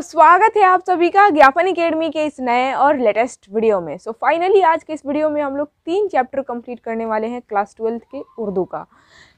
स्वागत है आप सभी का ज्ञापन अकेडमी के इस नए और लेटेस्ट वीडियो में सो so, फाइनली आज के इस वीडियो में हम लोग तीन चैप्टर कंप्लीट करने वाले हैं क्लास ट्वेल्थ के उर्दू का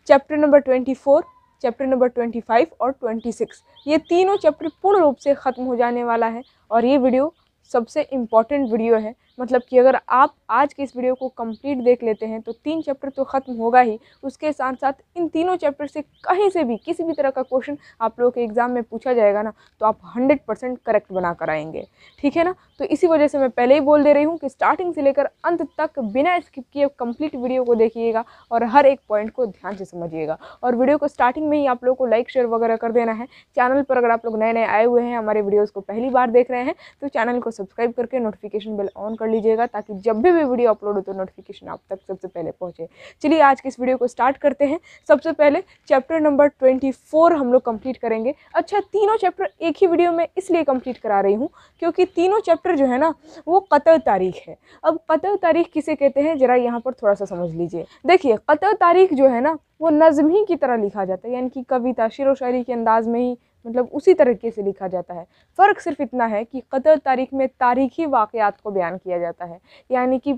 chapter number twenty four chapter number twenty five और ट्वेंटी सिक्स ये तीनों चैप्टर पूर्ण रूप से ख़त्म हो जाने वाला है और ये वीडियो सबसे इम्पॉर्टेंट वीडियो है मतलब कि अगर आप आज के इस वीडियो को कंप्लीट देख लेते हैं तो तीन चैप्टर तो ख़त्म होगा ही उसके साथ साथ इन तीनों चैप्टर से कहीं से भी किसी भी तरह का क्वेश्चन आप लोगों के एग्ज़ाम में पूछा जाएगा ना तो आप हंड्रेड परसेंट करेक्ट बना कर आएंगे ठीक है ना तो इसी वजह से मैं पहले ही बोल दे रही हूँ कि स्टार्टिंग से लेकर अंत तक बिना स्किप किए कम्प्लीट वीडियो को देखिएगा और हर एक पॉइंट को ध्यान से समझिएगा और वीडियो को स्टार्टिंग में ही आप लोग को लाइक शेयर वगैरह कर देना है चैनल पर अगर आप लोग नए नए आए हुए हैं हमारे वीडियोज़ को पहली बार देख रहे हैं तो चैनल को सब्सक्राइब करके नोटिफिकेशन बिल ऑन कर कर लीजिएगा ताकि जब भी मैं वीडियो अपलोड हो तो नोटिफिकेशन आप तक सबसे पहले पहुँचे चलिए आज के इस वीडियो को स्टार्ट करते हैं सबसे पहले चैप्टर नंबर ट्वेंटी हम लोग कंप्लीट करेंगे अच्छा तीनों चैप्टर एक ही वीडियो में इसलिए कंप्लीट करा रही हूँ क्योंकि तीनों चैप्टर जो है ना वो कतल तारीख है अब कतल तारीख किसे कहते हैं ज़रा यहाँ पर थोड़ा सा समझ लीजिए देखिए कतल तारीख जो है ना वो नज़म ही की तरह लिखा जाता है यानी कि कविता शेर व शायरी के अंदाज में ही मतलब उसी तरीके से लिखा जाता है फ़र्क सिर्फ इतना है कि कतल तारीख में तारीखी वाक़ात को बयान किया जाता है यानी कि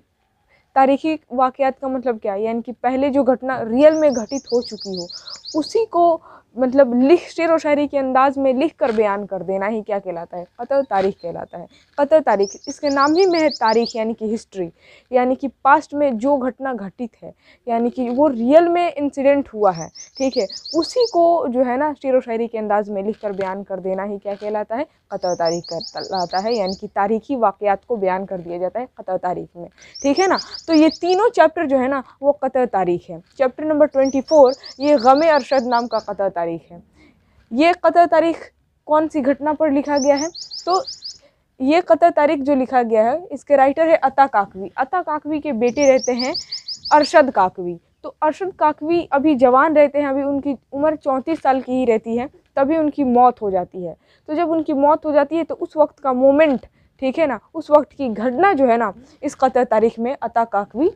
तारीखी वाक़ात का मतलब क्या है यानी कि पहले जो घटना रियल में घटित हो चुकी हो उसी को मतलब लिख शेर व शायरी के अंदाज़ में लिख कर बयान कर देना ही क्या कहलाता है क़तर तारीख़ कहलाता है क़तर तारीख़ इसके नाम ही में है तारीख़ यानी कि हिस्ट्री यानी कि पास्ट में जो घटना घटित है यानी कि वो रियल में इंसिडेंट हुआ है ठीक है उसी को जो है ना शेर व शायरी के अंदाज़ में लिख कर बयान कर देना ही क्या कहलाता है क़तर तारीख़ कहलाता है यानी कि तारीख़ी वाक़ात को बयान कर दिया जाता है क़तर तारीख़ में ठीक है ना तो ये तीनों चैप्टर जो है ना वो क़तर तारीख़ है चैप्टर नंबर ट्वेंटी ये गम अरशद नाम का क़तर तारीख़ तारीख है ये क़तर तारीख कौन सी घटना पर लिखा गया है तो ये क़तर तारीख जो लिखा गया है इसके राइटर है अता काकवी अता काकवी के बेटे रहते हैं अरशद काकवी तो अरशद काकवी अभी जवान रहते हैं अभी उनकी उम्र चौंतीस साल की ही रहती है तभी उनकी मौत हो जाती है तो जब उनकी मौत हो जाती है तो उस वक्त का मोमेंट ठीक है ना उस वक्त की घटना जो है ना इस कतर तारीख में अता काकवी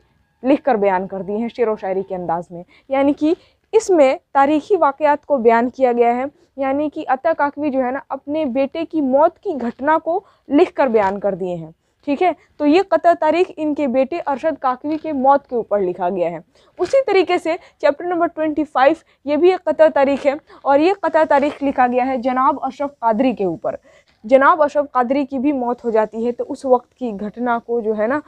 लिख कर बयान कर दी है शेर व शायरी के अंदाज़ में यानी कि इसमें तारीखी वाक़ात को बयान किया गया है यानी कि अता काकवी जो है ना अपने बेटे की मौत की घटना को लिख कर बयान कर दिए हैं ठीक है तो ये कतर तारीख इनके बेटे अरशद काकवी के मौत के ऊपर लिखा गया है उसी तरीके से चैप्टर नंबर ट्वेंटी फाइव ये भी एक कतर तारीख है और ये कतर तारीख लिखा गया है जनाब अशरफ कादरी के ऊपर जनाब अशरफ कादरी की भी मौत हो जाती है तो उस वक्त की घटना को जो है ना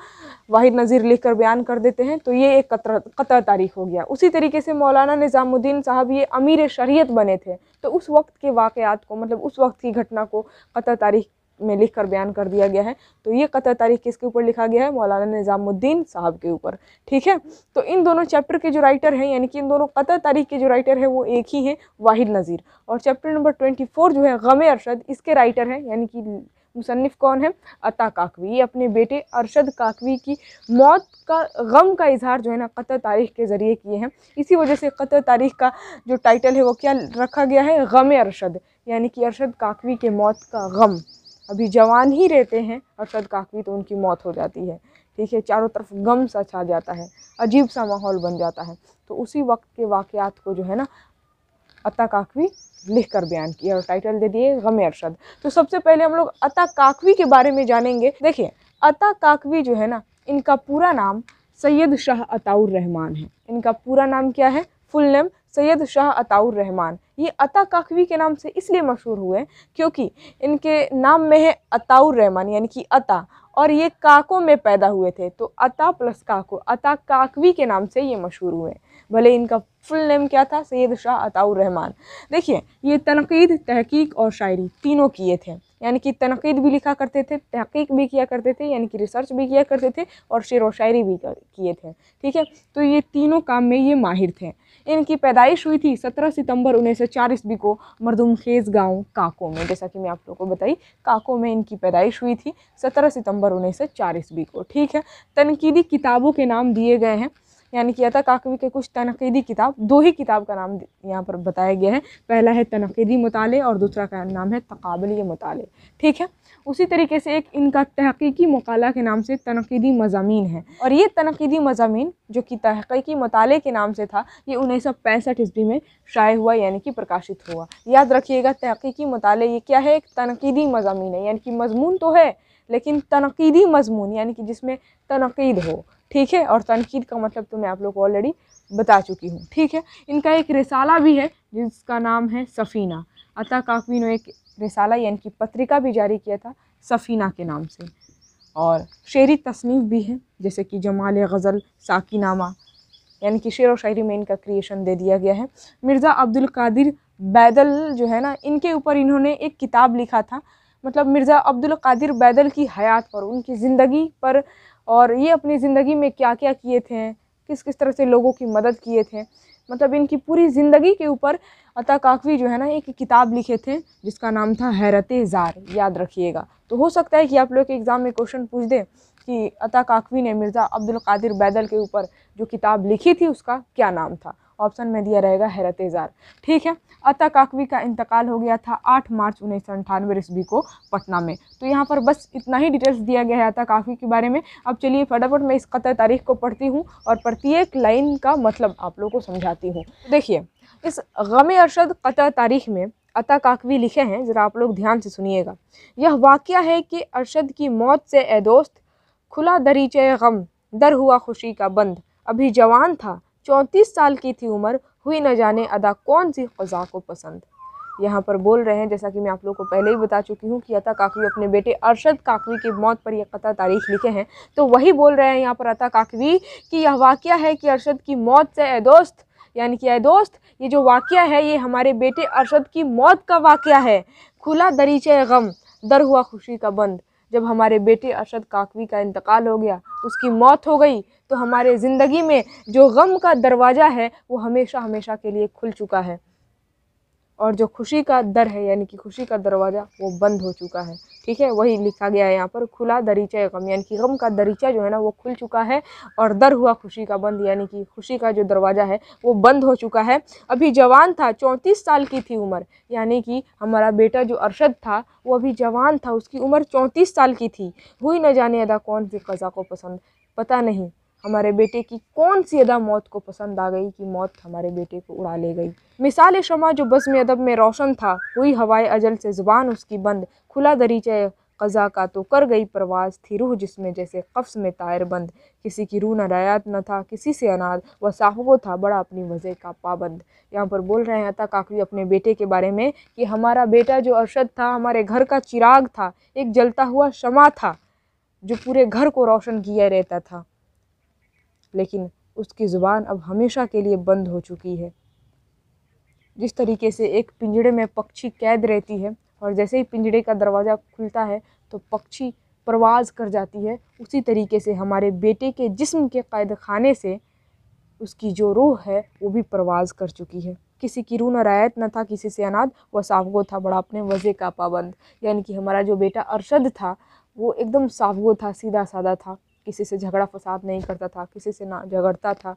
वाहिद नज़ीर लिख कर बयान कर देते हैं तो ये एक कतर कतर तारीख हो गया उसी तरीके से मौलाना निज़ामुद्दीन साहब ये अमीर शरीयत बने थे तो उस वक्त के वाक़ात को मतलब उस वक्त की घटना को कतर तारीख में लिख कर बयान कर दिया गया है तो ये कतर तारीख किसके ऊपर लिखा गया है मौलाना निज़ामुद्दीन साहब के ऊपर ठीक है तो इन दोनों चैप्टर के जो राइटर हैं यानी कि इन दोनों कतर तारीख के जो राइटर हैं वो एक ही हैं वाहिद नज़ीर और चैप्टर नंबर ट्वेंटी फोर जो है गम अरशद इसके राइटर हैं यानी कि मुसनफ़ कौन है अता काकवी ये अपने बेटे अरशद काकवी की मौत का गम का इजहार जो है ना कतर तारीख के ज़रिए किए हैं इसी वजह से कतर तारीख का जो टाइटल है वो क्या रखा गया है गम अरशद यानी कि अरशद काकवी के मौत का गम अभी जवान ही रहते हैं अरशद काकवी तो उनकी मौत हो जाती है ठीक है चारों तरफ गम सा छा जाता है अजीब सा माहौल बन जाता है तो उसी वक्त के वाक़ात को जो है ना अता काकवी लिख कर बयान किया और टाइटल दे दिए गम अरशद तो सबसे पहले हम लोग अता काकवी के बारे में जानेंगे देखिए अता काकवी जो है ना इनका पूरा नाम सैयद शाह अताउर रहमान है इनका पूरा नाम क्या है फुल नेम सैयद शाह अताउर रहमान ये अता काकवी के नाम से इसलिए मशहूर हुए क्योंकि इनके नाम में है अताउर रहमान यानी कि अता और ये काको में पैदा हुए थे तो अता प्लस काको अता काकवी के नाम से ये मशहूर हुए भले इनका फुल नेम क्या था सैयद शाह अताउर रहमान देखिए ये तनकीद तहकीक और शायरी तीनों किए थे यानी कि तनकीद भी लिखा करते थे तहकीक भी किया करते थे यानी कि रिसर्च भी किया करते थे और शेर व शायरी भी किए थे ठीक है तो ये तीनों काम में ये माहिर थे इनकी पैदाइश हुई थी सत्रह सितंबर उन्नीस सौ चार ईस्वी को मरदुमखेज गांव काको में जैसा कि मैं आप लोगों को बताई काको में इनकी पैदाइश हुई थी सत्रह सितंबर उन्नीस सौ चार ईस्वी को ठीक है तनकीदी किताबों के नाम दिए गए हैं यानी था काकवी के कुछ तनकीदी किताब दो ही किताब का नाम यहाँ पर बताया गया है पहला है तनकीदी मताले और दूसरा का नाम है तकबली मताले ठीक है उसी तरीके से एक इनका तहकीकी मकाला के नाम से तनकीदी मजामी है और ये तनकीदी मजामी जो कि तहकीकी मताले के नाम से था ये उन्नीस सौ पैंसठ ईस्वी में शाये हुआ यानी कि प्रकाशित हुआ याद रखिएगा तहकीकी मताले ये क्या है एक तनकीदी मजामी है यानी कि मजमून तो है लेकिन तनकीदी मजमून यानी कि जिसमें तनकीद हो ठीक है और तनकीद का मतलब तो मैं आप लोग को ऑलरेडी बता चुकी हूँ ठीक है इनका एक रिसाला भी है जिसका नाम है सफ़ीना अता काकवी ने एक रिसाला या कि पत्रिका भी जारी किया था सफ़ीना के नाम से और शेरी तसनीफ़ भी है जैसे कि जमाल गज़ल साकीनामा यानी कि शेर व शायरी में इनका क्रिएशन दे दिया गया है मिर्ज़ा अब्दुल कादिर बैदल जो है ना इनके ऊपर इन्होंने एक किताब लिखा था मतलब मिर्ज़ा अब्दुल कादिर बैदल की हयात पर उनकी ज़िंदगी पर और ये अपनी ज़िंदगी में क्या क्या किए थे किस किस तरह से लोगों की मदद किए थे मतलब इनकी पूरी ज़िंदगी के ऊपर अता काकवी जो है ना एक किताब लिखे थे जिसका नाम था हैरत ज़ार याद रखिएगा तो हो सकता है कि आप लोग के एग्ज़ाम में क्वेश्चन पूछ दें कि अता काकवी ने मिर्ज़ा अब्दुल कादिर बैदल के ऊपर जो किताब लिखी थी उसका क्या नाम था ऑप्शन में दिया रहेगा हैरत एजार ठीक है अता काकवी का इंतकाल हो गया था आठ मार्च उन्नीस सौ अंठानवे ईस्वी को पटना में तो यहाँ पर बस इतना ही डिटेल्स दिया गया है अता काकवी के बारे में अब चलिए फटाफट मैं इस कतर तारीख को पढ़ती हूँ और प्रत्येक लाइन का मतलब आप लोग को समझाती हूँ देखिए इस गम अरशद कतर तारीख में अता काकवी लिखे हैं ज़रा आप लोग ध्यान से सुनिएगा यह वाक्य है कि अरशद की मौत से ए दोस्त खुला दरीचे गम दर हुआ खुशी का बंद अभी जवान था चौंतीस साल की थी उम्र हुई न जाने अदा कौन सी ख़ज़ा को पसंद यहाँ पर बोल रहे हैं जैसा कि मैं आप लोगों को पहले ही बता चुकी हूँ कि अता काकवी अपने बेटे अरशद काकवी की मौत पर यह कथा तारीख लिखे हैं तो वही बोल रहे हैं यहाँ पर अता काकवी कि यह वाक़ है कि अरशद की मौत से ए दोस्त यानी कि ए दोस्त ये जो वाक़ है ये हमारे बेटे अरशद की मौत का वाक़ है खुला दरीचे गम दर हुआ खुशी का बंद जब हमारे बेटे अरशद काकवी का इंतकाल हो गया उसकी मौत हो गई तो हमारे ज़िंदगी में जो गम का दरवाज़ा है वो हमेशा हमेशा के लिए खुल चुका है और जो खुशी का दर है यानी कि खुशी का दरवाज़ा वो बंद हो चुका है ठीक है वही लिखा गया है यहाँ पर खुला दरीचा गम यानी कि गम का दरीचा जो है ना वो खुल चुका है और दर हुआ खुशी का बंद यानी कि खुशी का जो दरवाज़ा है वो बंद हो चुका है अभी जवान था चौंतीस साल की थी उम्र यानी कि हमारा बेटा जो अरशद था वो अभी जवान था उसकी उम्र चौंतीस साल की थी हुई न जाने अदा कौन सी कज़ा को पसंद पता नहीं हमारे बेटे की कौन सी अदा मौत को पसंद आ गई कि मौत हमारे बेटे को उड़ा ले गई मिसाल शमा जो में अदब में रोशन था हुई हवाए अजल से ज़ुबान उसकी बंद खुला दरीचे कज़ा का तो कर गई परवाज़ थी रूह जिसमें जैसे कफ्स में तायर बंद किसी की रूह नायात न था किसी से अनाज व साहबो था बड़ा अपनी वजह का पाबंद यहाँ पर बोल रहे हैं था काकवी अपने बेटे के बारे में कि हमारा बेटा जो अरशद था हमारे घर का चिराग था एक जलता हुआ शमा था जो पूरे घर को रोशन किया रहता था लेकिन उसकी ज़ुबान अब हमेशा के लिए बंद हो चुकी है जिस तरीके से एक पिंजड़े में पक्षी कैद रहती है और जैसे ही पिंजड़े का दरवाज़ा खुलता है तो पक्षी परवाज कर जाती है उसी तरीके से हमारे बेटे के जिस्म के कैद खाने से उसकी जो रूह है वो भी परवाज कर चुकी है किसी की रूह न रायत न था किसी से अनाद व साफगो था बड़ा अपने वज़े का पाबंद यानी कि हमारा जो बेटा अरशद था वो एकदम साफगो था सीधा सादा था किसी से झगड़ा फसाद नहीं करता था किसी से ना झगड़ता था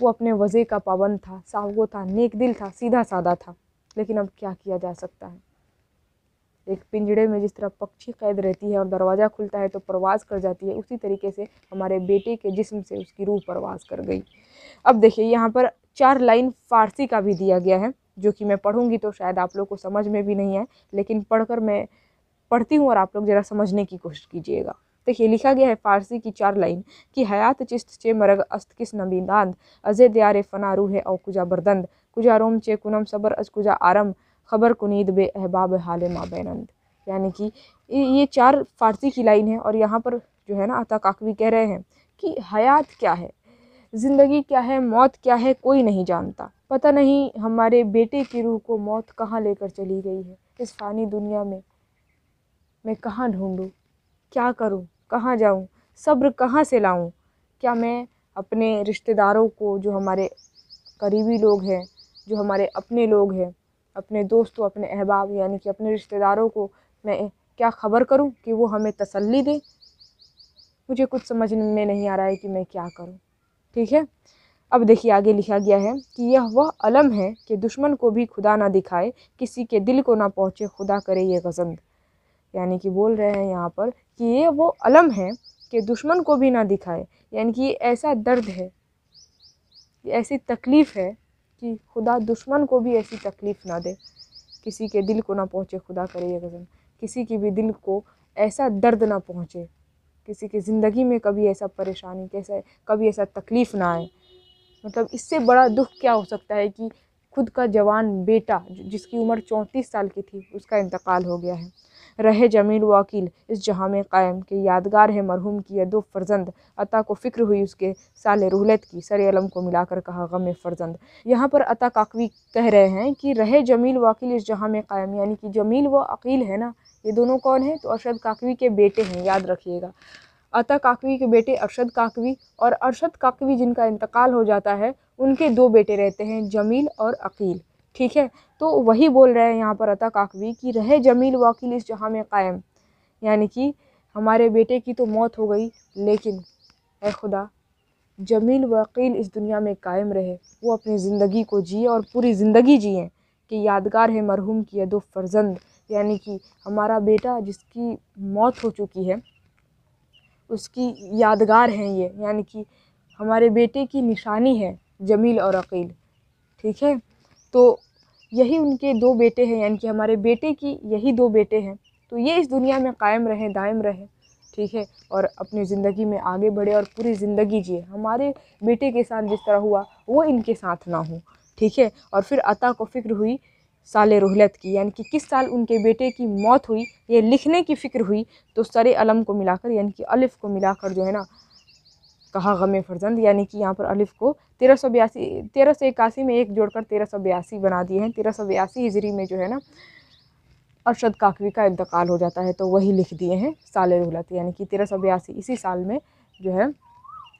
वो अपने वज़े का पाबंद था सावगो था नेक दिल था सीधा सादा था लेकिन अब क्या किया जा सकता है एक पिंजड़े में जिस तरह पक्षी कैद रहती है और दरवाज़ा खुलता है तो प्रवास कर जाती है उसी तरीके से हमारे बेटे के जिस्म से उसकी रूह प्रवास कर गई अब देखिए यहाँ पर चार लाइन फ़ारसी का भी दिया गया है जो कि मैं पढ़ूँगी तो शायद आप लोग को समझ में भी नहीं आए लेकिन पढ़ कर मैं पढ़ती हूँ और आप लोग ज़रा समझने की कोशिश कीजिएगा देखिए लिखा गया है फ़ारसी की चार लाइन कि हयात चिस्त चे मरग अस्त किस अजय अज़े रे फ़ना रूह और कुजा बरदंद कुजा रोम चे कुनम सबर अज कुजा आरम खबर कुनीद बे अहबाब हाल बैनंद यानी कि ये चार फ़ारसी की लाइन है और यहाँ पर जो है ना अता काकवी कह रहे हैं कि हयात क्या है ज़िंदगी क्या है मौत क्या है कोई नहीं जानता पता नहीं हमारे बेटे की रूह को मौत कहाँ लेकर चली गई है इस फ़ानी दुनिया में मैं कहाँ ढूँढूँ क्या करूँ कहाँ जाऊँ सब्र कहाँ से लाऊँ क्या मैं अपने रिश्तेदारों को जो हमारे करीबी लोग हैं जो हमारे अपने लोग हैं अपने दोस्तों अपने अहबाब यानी कि अपने रिश्तेदारों को मैं क्या ख़बर करूं कि वो हमें तसल्ली दें मुझे कुछ समझ में नहीं आ रहा है कि मैं क्या करूं ठीक है अब देखिए आगे लिखा गया है कि यह वह अलम है कि दुश्मन को भी खुदा ना दिखाए किसी के दिल को ना पहुँचे खुदा करे ये गजंद यानी कि बोल रहे हैं यहाँ पर कि ये वो अलम है कि दुश्मन को भी ना दिखाए यानी कि ऐसा दर्द है ऐसी तकलीफ़ है कि खुदा दुश्मन को भी ऐसी तकलीफ़ ना दे किसी के दिल को ना पहुँचे खुदा करे ये गज़ल किसी के भी दिल को ऐसा दर्द ना पहुँचे किसी की ज़िंदगी में कभी ऐसा परेशानी कैसे कभी ऐसा तकलीफ़ ना आए मतलब इससे बड़ा दुख क्या हो सकता है कि खुद का जवान बेटा जिसकी उम्र चौंतीस साल की थी उसका इंतकाल हो गया है रहे जमील वकील इस जहाँ में कायम के यादगार है मरहूम की दो फर्जंद अता को फ़िक्र हुई उसके साल रुहलत की सर अलम को मिलाकर कहा गम फर्जंद यहाँ पर अता काकवी कह रहे हैं कि रहे जमील वकील इस जहाँ में कायम यानी कि जमील व अकील है ना ये दोनों कौन हैं तो अरशद काकवी के बेटे हैं याद रखिएगा अता काकवी के बेटे अरशद काकवी और अरशद काकवी जिनका इंतकाल हो जाता है उनके दो बेटे रहते हैं जमील और अकील ठीक है तो वही बोल रहे हैं यहाँ पर अता काकवी कि रहे जमील वकील इस जहाँ में कायम यानी कि हमारे बेटे की तो मौत हो गई लेकिन ए खुदा जमील वकील इस दुनिया में कायम रहे वो अपनी ज़िंदगी को जिए और पूरी ज़िंदगी जिए कि यादगार है मरहूम की दो फर्जंद यानी कि हमारा बेटा जिसकी मौत हो चुकी है उसकी यादगार हैं ये यानी कि हमारे बेटे की निशानी है जमील और अकील ठीक है तो यही उनके दो बेटे हैं यानी कि हमारे बेटे की यही दो बेटे हैं तो ये इस दुनिया में कायम रहें दायम रहें ठीक है और अपनी ज़िंदगी में आगे बढ़े और पूरी ज़िंदगी जिए हमारे बेटे के साथ जिस तरह हुआ वो इनके साथ ना हो ठीक है और फिर अता को फ़िक्र हुई साल रोहलत की यानी कि किस साल उनके बेटे की मौत हुई ये लिखने की फ़िक्र हुई तो सरे अलम को मिलाकर यानी कि अलिफ़ को मिलाकर जो है ना कहा गम फर्जंद यानी कि यहाँ पर अलिफ़ को तेरह सौ बयासी तेरह सौ इक्यासी में एक जोड़कर तेरह सौ बयासी बना दिए हैं तेरह सौ बयासी हिजरी में जो है ना अरशद काकवी का इंतकाल हो जाता है तो वही लिख दिए हैं साल रहलत यानी कि तेरह सौ बयासी इसी साल में जो है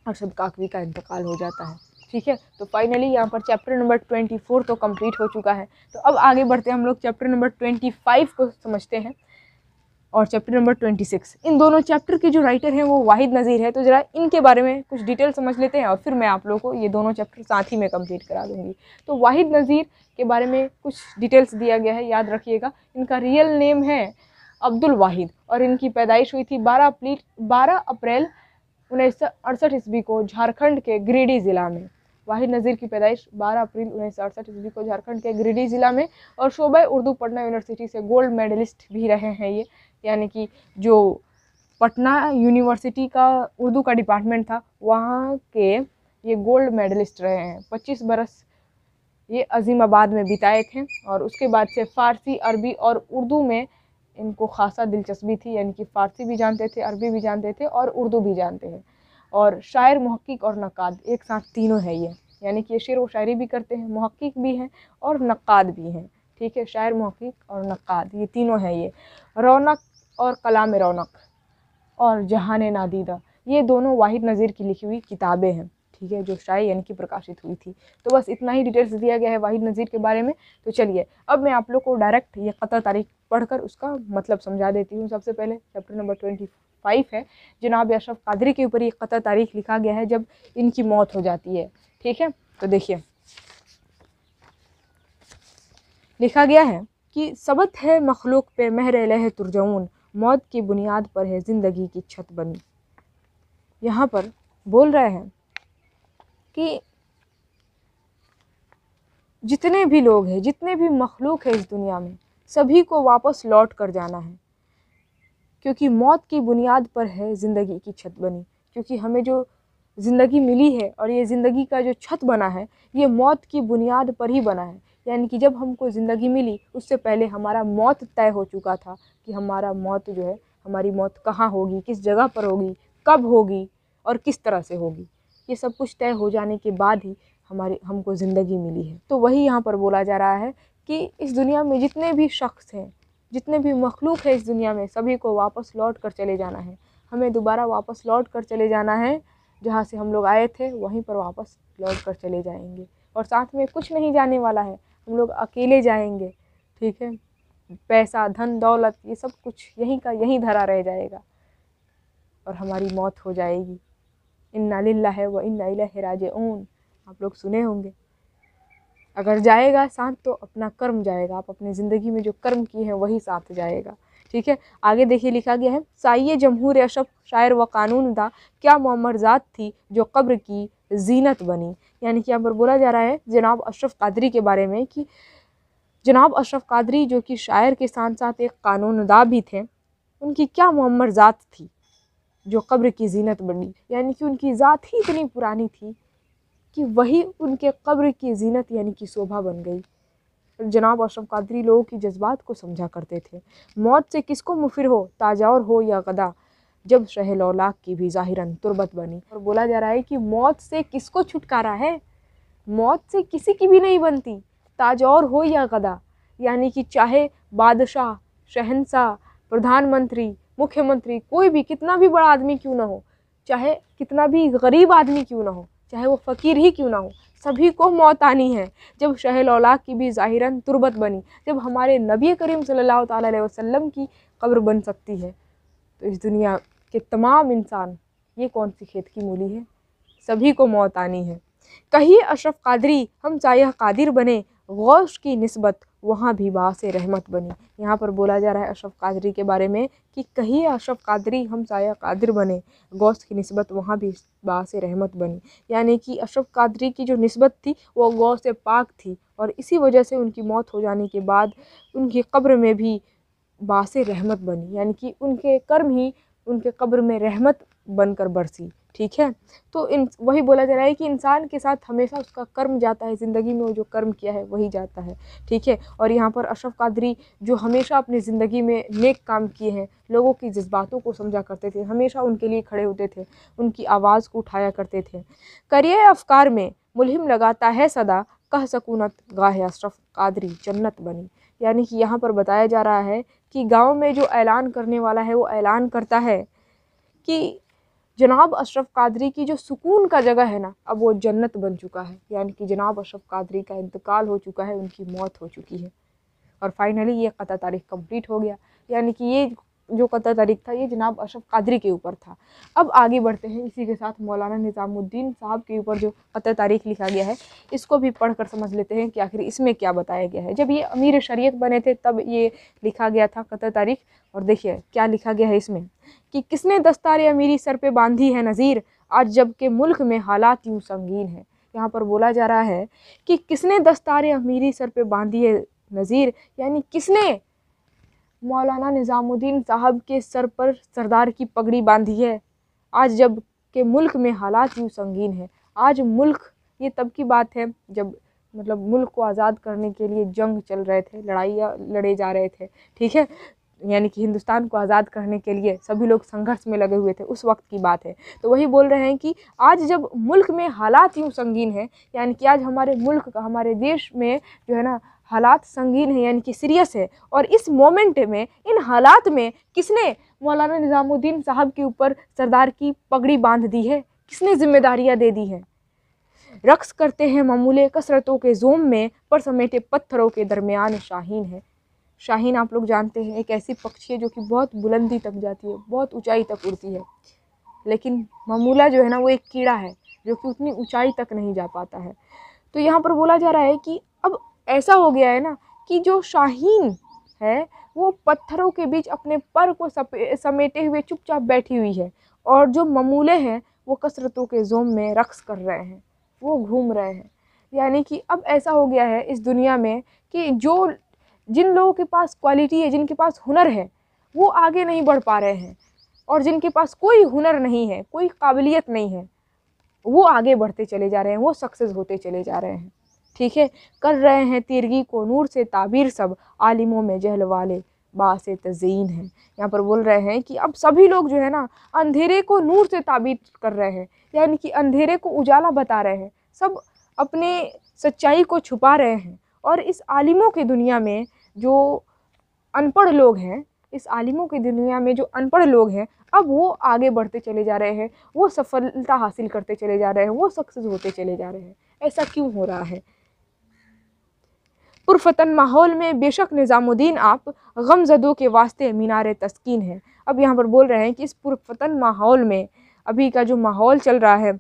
अरशद काकवी का इंतकाल हो जाता है ठीक है तो फाइनली यहाँ पर चैप्टर नंबर ट्वेंटी फोर तो कम्प्लीट हो चुका है तो अब आगे बढ़ते हैं हम लोग चैप्टर नंबर ट्वेंटी फाइव को समझते हैं और चैप्टर नंबर ट्वेंटी सिक्स इन दोनों चैप्टर के जो राइटर हैं वो वाहिद नज़ीर है तो ज़रा इनके बारे में कुछ डिटेल समझ लेते हैं और फिर मैं आप लोगों को ये दोनों चैप्टर साथ ही में कंप्लीट करा दूँगी तो वाहिद नज़ीर के बारे में कुछ डिटेल्स दिया गया है याद रखिएगा इनका रियल नेम है अब्दुल वाहिद और इनकी पैदाइश हुई थी बारह प्लीट बारह अप्रैल उन्नीस अड़सठ ईस्वी को झारखंड के गिरिडीह ज़िला में वाहिद नज़ीर की पैदाइश 12 अप्रैल उन्नीस सौ अड़सठ ईस्वी को झारखंड के गिरिडीह ज़िला में और शोबा उर्दू पटना यूनिवर्सिटी से गोल्ड मेडलिस्ट भी रहे हैं ये यानी कि जो पटना यूनिवर्सिटी का उर्दू का डिपार्टमेंट था वहाँ के ये गोल्ड मेडलिस्ट रहे हैं पच्चीस बरस ये अजीमाबाद में बिताए थे और उसके बाद से फ़ारसी अरबी और उर्दू में इनको खासा दिलचस्पी थी यानी कि फ़ारसी भी जानते थे अरबी भी जानते थे और उर्दू भी जानते हैं और शायर महक्क और नक़ाद एक साथ तीनों है ये यानी कि ये शेर व शायरी भी करते हैं महक्क भी हैं और नक़ाद भी हैं ठीक है शायर महक्क और नक़ाद ये तीनों हैं ये रौनक और कलाम रौनक और जहान नादीदा ये दोनों वाहिद नज़ीर की लिखी हुई किताबें हैं ठीक है जो शायद यानी कि प्रकाशित हुई थी तो बस इतना ही डिटेल्स दिया गया है वाहिद नज़ीर के बारे में तो चलिए अब मैं आप लोग को डायरेक्ट ये क़तर तारीख पढ़कर उसका मतलब समझा देती हूँ सबसे पहले चैप्टर नंबर ट्वेंटी फाइव है जनाब अशरफ कादरी के ऊपर ये क़तर तारीख लिखा गया है जब इनकी मौत हो जाती है ठीक है तो देखिए लिखा गया है कि सबत है मखलूक पे महर लह तुरजऊन मौत की बुनियाद पर है ज़िंदगी की छत बनी यहाँ पर बोल रहे हैं कि जितने भी लोग हैं जितने भी मखलूक है इस दुनिया में सभी को वापस लौट कर जाना है क्योंकि मौत की बुनियाद पर है ज़िंदगी की छत बनी क्योंकि हमें जो ज़िंदगी मिली है और ये ज़िंदगी का जो छत बना है ये मौत की बुनियाद पर ही बना है यानी कि जब हमको ज़िंदगी मिली उससे पहले हमारा मौत तय हो चुका था कि हमारा मौत जो है हमारी मौत कहाँ होगी किस जगह पर होगी कब होगी और किस तरह से होगी ये सब कुछ तय हो जाने के बाद ही हमारी हमको ज़िंदगी मिली है तो वही यहाँ पर बोला जा रहा है कि इस दुनिया में जितने भी शख्स हैं जितने भी मखलूक है इस दुनिया में सभी को वापस लौट कर चले जाना है हमें दोबारा वापस लौट कर चले जाना है जहाँ से हम लोग आए थे वहीं पर वापस लौट कर चले जाएंगे और साथ में कुछ नहीं जाने वाला है हम लोग अकेले जाएंगे ठीक है पैसा धन दौलत ये सब कुछ यहीं का यहीं धरा रह जाएगा और हमारी मौत हो जाएगी इन्ना लिल्ला है व इन्ना इलाह राज ऊन आप लोग सुने होंगे अगर जाएगा साथ तो अपना कर्म जाएगा आप अपनी ज़िंदगी में जो कर्म किए हैं वही साथ जाएगा ठीक है आगे देखिए लिखा गया है साइय जमहूर अशफ शायर व कानून दा क्या जात थी जो कब्र की जीनत बनी यानी कि यहाँ पर बोला जा रहा है जनाब अशरफ कादरी के बारे में कि जनाब अशरफ कादरी जो कि शायर के साथ साथ एक कानूनदा भी थे उनकी क्या ज़ात थी जो कब्र की जीनत बनी यानी कि उनकी ज़ात ही इतनी पुरानी थी कि वही उनके कब्र की जीनत यानी कि शोभा बन गई जनाब अशरफ कादरी लोगों की जज्बात को समझा करते थे मौत से किसको मुफिर हो ताजावर हो या गदा जब शहल औलाक की भी ज़ाहिरन तुरबत बनी और बोला जा रहा है कि मौत से किसको छुटकारा है मौत से किसी की भी नहीं बनती ताजौर हो या गदा यानी कि चाहे बादशाह शहनशाह प्रधानमंत्री मुख्यमंत्री कोई भी कितना भी बड़ा आदमी क्यों ना हो चाहे कितना भी गरीब आदमी क्यों ना हो चाहे वो फ़कीर ही क्यों ना हो सभी को मौत आनी है जब शहल औला की भी ज़ाहिरन तुरबत बनी जब हमारे नबी करीम सल्लल्लाहु अलैहि वसल्लम की कब्र बन सकती है तो इस दुनिया के तमाम इंसान ये कौन सी खेत की मूली है सभी को मौत आनी है कहिए अशरफ कादरी हम चाहे कादिर बने गौश की नस्बत वहाँ भी से रहमत बनी यहाँ पर बोला जा रहा है अशफ कादरी के बारे में कि कहीं अशफ कादरी हम साया कादिर बने गौस की नस्बत वहाँ भी से रहमत बनी यानी कि अशफ कादरी की जो नस्बत थी वो से पाक थी और इसी वजह से उनकी मौत हो जाने के बाद उनकी कब्र में भी से रहमत बनी यानी कि उनके कर्म ही उनके कब्र में रहमत बनकर बरसी ठीक है तो इन वही बोला जा रहा है कि इंसान के साथ हमेशा उसका कर्म जाता है ज़िंदगी में वो जो कर्म किया है वही जाता है ठीक है और यहाँ पर अशरफ कादरी जो हमेशा अपनी ज़िंदगी में नेक काम किए हैं लोगों की जज्बातों को समझा करते थे हमेशा उनके लिए खड़े होते थे उनकी आवाज़ को उठाया करते थे करिय अफकार में मुलिम लगाता है सदा कह सकूनत गाह अशरफ कादरी जन्नत बनी यानी कि यहाँ पर बताया जा रहा है कि गांव में जो ऐलान करने वाला है वो ऐलान करता है कि जनाब अशरफ कादरी की जो सुकून का जगह है ना अब वो जन्नत बन चुका है यानी कि जनाब अशरफ कादरी का इंतकाल हो चुका है उनकी मौत हो चुकी है और फाइनली ये कत तारीख कम्प्लीट हो गया यानी कि ये जो कतर तारीख था ये जनाब अशरफ कादरी के ऊपर था अब आगे बढ़ते हैं इसी के साथ मौलाना निज़ामुद्दीन साहब के ऊपर जो क़तर तारीख लिखा गया है इसको भी पढ़ कर समझ लेते हैं कि आखिर इसमें क्या बताया गया है जब ये अमीर शरीयत बने थे तब ये लिखा गया था कतर तारीख और देखिए क्या लिखा गया है इसमें कि किसने दस्तार अमीरी सर पर बांधी है नज़ीर आज जब के मुल्क में हालात यूँ संगीन है यहाँ पर बोला जा रहा है कि किसने दस्तार अमीरी सर पे बांधी है नज़ीर यानी किसने मौलाना निज़ामुद्दीन साहब के सर पर सरदार की पगड़ी बांधी है आज जब के मुल्क में हालात यूँ संगीन है आज मुल्क ये तब की बात है जब मतलब मुल्क को आज़ाद करने के लिए जंग चल रहे थे लड़ाइयाँ लड़े जा रहे थे ठीक है यानी कि हिंदुस्तान को आज़ाद करने के लिए सभी लोग संघर्ष में लगे हुए थे उस वक्त की बात है तो वही बोल रहे हैं कि आज जब मुल्क में हालात यूँ संगीन हैं यानी कि आज हमारे मुल्क का हमारे देश में जो है ना हालात संगीन है यानी कि सीरियस है और इस मोमेंट में इन हालात में किसने मौलाना निज़ामुद्दीन साहब के ऊपर सरदार की पगड़ी बांध दी है किसने जिम्मेदारियाँ दे दी हैं रक्स करते हैं मामूले कसरतों के जोम में पर समेटे पत्थरों के दरमियान शाहीन है शाहीन आप लोग जानते हैं एक ऐसी पक्षी है जो कि बहुत बुलंदी तक जाती है बहुत ऊंचाई तक उड़ती है लेकिन मामूला जो है ना वो एक कीड़ा है जो कि उतनी ऊंचाई तक नहीं जा पाता है तो यहाँ पर बोला जा रहा है कि ऐसा हो गया है ना कि जो शाहीन है वो पत्थरों के बीच अपने पर को समेटे हुए चुपचाप बैठी हुई है और जो ममूले हैं वो कसरतों के जोम में रक्स कर रहे हैं वो घूम रहे हैं यानी कि अब ऐसा हो गया है इस दुनिया में कि जो जिन लोगों के पास क्वालिटी है जिनके पास हुनर है वो आगे नहीं बढ़ पा रहे हैं और जिनके पास कोई हुनर नहीं है कोई काबिलियत नहीं है वो आगे बढ़ते चले जा रहे हैं वो सक्सेस होते चले जा रहे हैं ठीक है कर रहे हैं तिरगी को नूर से ताबीर सब आलिमों में जहल वाले बास तज़ीन है यहाँ पर बोल रहे हैं कि अब सभी लोग जो है ना अंधेरे को नूर से ताबीर कर रहे हैं यानी कि अंधेरे को उजाला बता रहे हैं सब अपने सच्चाई को छुपा रहे हैं और इस आलिमों की दुनिया में जो अनपढ़ लोग हैं इस आलिमों की दुनिया में जो अनपढ़ लोग हैं अब वो आगे बढ़ते चले जा रहे हैं वो सफलता हासिल करते चले जा रहे हैं वो सक्सेस होते चले जा रहे हैं ऐसा क्यों हो रहा है पुरफतन माहौल में बेशक निज़ामुद्दीन आप गमजदों के वास्ते मीनार तस्किन है अब यहाँ पर बोल रहे हैं कि इस पुरफतन माहौल में अभी का जो माहौल चल रहा है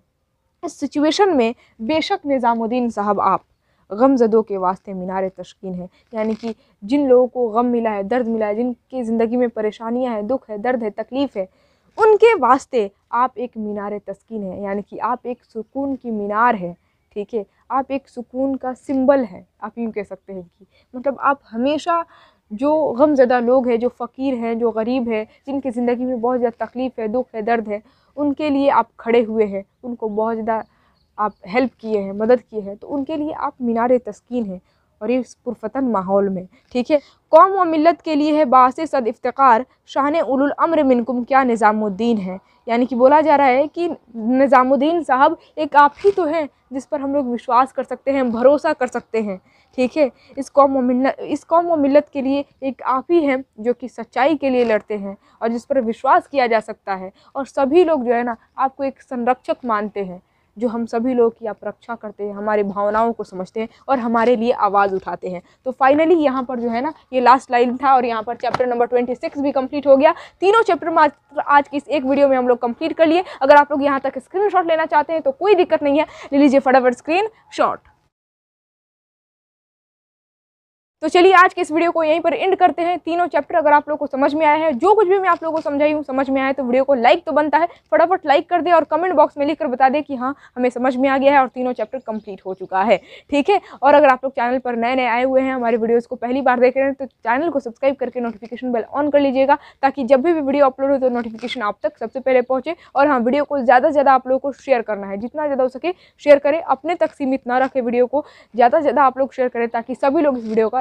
इस सिचुएशन में बेशक निज़ामुद्दीन साहब आप गमजदों के वास्ते मीनार तस्किन है यानी कि जिन लोगों को गम मिला है दर्द मिला है जिनकी ज़िंदगी में परेशानियाँ हैं दुख है दर्द है तकलीफ़ है उनके वास्ते आप एक मीनार तस्किन है यानी कि आप एक सुकून की मीनार है ठीक है आप एक सुकून का सिंबल हैं आप यूँ कह सकते हैं कि मतलब आप हमेशा जो गमज़दा लोग हैं जो फ़कीर हैं जो गरीब हैं जिनकी ज़िंदगी में बहुत ज़्यादा तकलीफ़ है दुख है दर्द है उनके लिए आप खड़े हुए हैं उनको बहुत ज़्यादा आप हेल्प किए हैं मदद किए हैं तो उनके लिए आप मीनार तस्किन हैं और ये पुरफतन माहौल में ठीक है कौम व मिलत के लिए है बास सद इफ्तार शाहन उलमर मिनकुम क्या निज़ामुद्दीन है यानी कि बोला जा रहा है कि निज़ामुद्दीन साहब एक आप ही तो हैं जिस पर हम लोग विश्वास कर सकते हैं भरोसा कर सकते हैं ठीक है इस कौम मिलत इस कौम व मिलत के लिए एक आप ही हैं जो कि सच्चाई के लिए लड़ते हैं और जिस पर विश्वास किया जा सकता है और सभी लोग जो है ना आपको एक संरक्षक मानते हैं जो हम सभी लोग की आप रक्षा करते हैं हमारे भावनाओं को समझते हैं और हमारे लिए आवाज़ उठाते हैं तो फाइनली यहाँ पर जो है ना ये लास्ट लाइन था और यहाँ पर चैप्टर नंबर ट्वेंटी सिक्स भी कंप्लीट हो गया तीनों चैप्टर मात्र आज की इस एक वीडियो में हम लोग कंप्लीट कर लिए अगर आप लोग यहाँ तक स्क्रीन लेना चाहते हैं तो कोई दिक्कत नहीं है ले लीजिए फटाफट स्क्रीन शॉट तो चलिए आज के इस वीडियो को यहीं पर एंड करते हैं तीनों चैप्टर अगर आप लोग को समझ में आया है जो कुछ भी मैं आप लोगों को समझाई हूँ समझ में आया तो वीडियो को लाइक तो बनता है फटाफट लाइक कर दे और कमेंट बॉक्स में लिखकर बता दे कि हाँ हमें समझ में आ गया है और तीनों चैप्टर कंप्लीट हो चुका है ठीक है और अगर आप लोग चैनल पर नए नए आए हुए हैं हमारे वीडियोज़ को पहली बार देख रहे हैं तो चैनल को सब्सक्राइब करके नोटिफिकेशन बेल ऑन कर लीजिएगा ताकि जब भी वीडियो अपलोड हो तो नोटिफिकेशन आप तक सबसे पहले पहुँचे और हाँ वीडियो को ज़्यादा से ज़्यादा आप लोगों को शेयर करना है जितना ज़्यादा हो सके शेयर करें अपने तक सीमित ना रखें वीडियो को ज़्यादा से ज़्यादा आप लोग शेयर करें ताकि सभी लोग इस वीडियो का